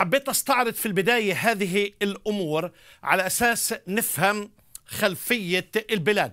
حبيت استعرض في البداية هذه الأمور على أساس نفهم خلفية البلاد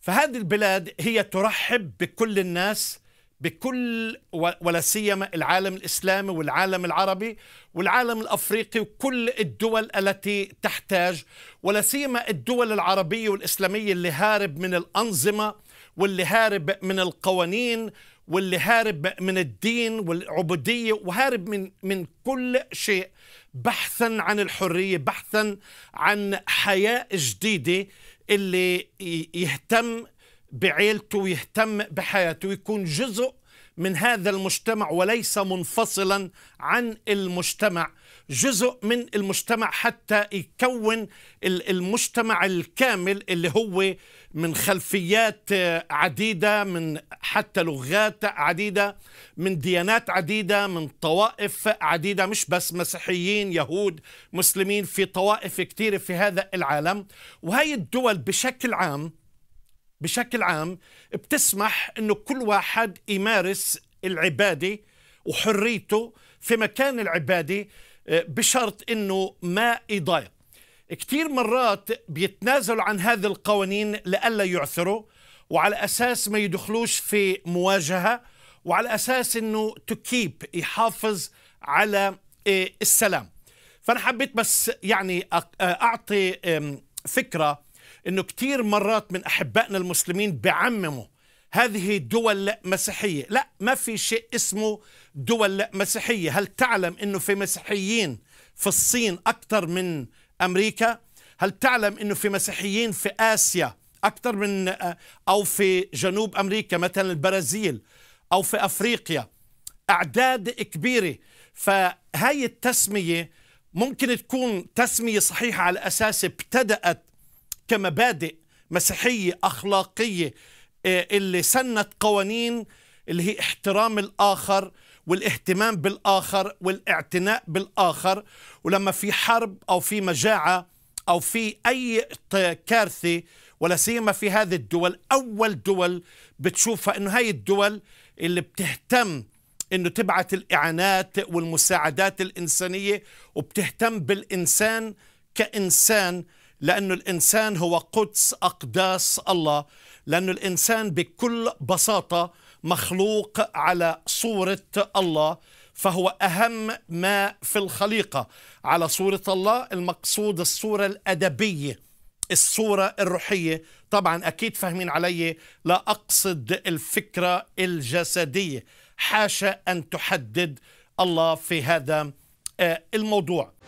فهذه البلاد هي ترحب بكل الناس بكل ولا سيما العالم الاسلامي والعالم العربي والعالم الافريقي وكل الدول التي تحتاج ولا سيما الدول العربيه والاسلاميه اللي هارب من الانظمه واللي هارب من القوانين واللي هارب من الدين والعبودية وهارب من من كل شيء بحثا عن الحرية بحثا عن حياة جديدة اللي يهتم بعيلته ويهتم بحياته ويكون جزء من هذا المجتمع وليس منفصلا عن المجتمع جزء من المجتمع حتى يكون المجتمع الكامل اللي هو من خلفيات عديدة من حتى لغات عديدة من ديانات عديدة من طوائف عديدة مش بس مسيحيين يهود مسلمين في طوائف كثيرة في هذا العالم وهي الدول بشكل عام بشكل عام بتسمح انه كل واحد يمارس العباده وحريته في مكان العباده آه، بشرط انه ما يضايق كثير مرات بيتنازلوا عن هذه القوانين لألا يعثروا وعلى اساس ما يدخلوش في مواجهه وعلى اساس انه تكيب يحافظ على آه، السلام فانا حبيت بس يعني آه، اعطي فكره انه كثير مرات من احبائنا المسلمين بعمموا هذه دول لا مسيحيه، لا ما في شيء اسمه دول لا مسيحيه، هل تعلم انه في مسيحيين في الصين اكثر من امريكا؟ هل تعلم انه في مسيحيين في اسيا اكثر من آه، او في جنوب امريكا مثلا البرازيل او في افريقيا؟ اعداد كبيره فهي التسميه ممكن تكون تسمية صحيحة على أساس ابتدأت كمبادئ مسيحية أخلاقية آه، اللي سنت قوانين اللي هي احترام الآخر والاهتمام بالآخر والاعتناء بالآخر ولما في حرب أو في مجاعة أو في أي كارثة ولا سيما في هذه الدول أول دول بتشوفها أنه هاي الدول اللي بتهتم انه تبعت الاعانات والمساعدات الانسانيه وبتهتم بالانسان كانسان لأنه الإنسان هو قدس أقداس الله لأنه الإنسان بكل بساطة مخلوق على صورة الله فهو أهم ما في الخليقة على صورة الله المقصود الصورة الأدبية الصورة الروحية طبعا أكيد فاهمين علي لا أقصد الفكرة الجسدية حاشا أن تحدد الله في هذا آه، الموضوع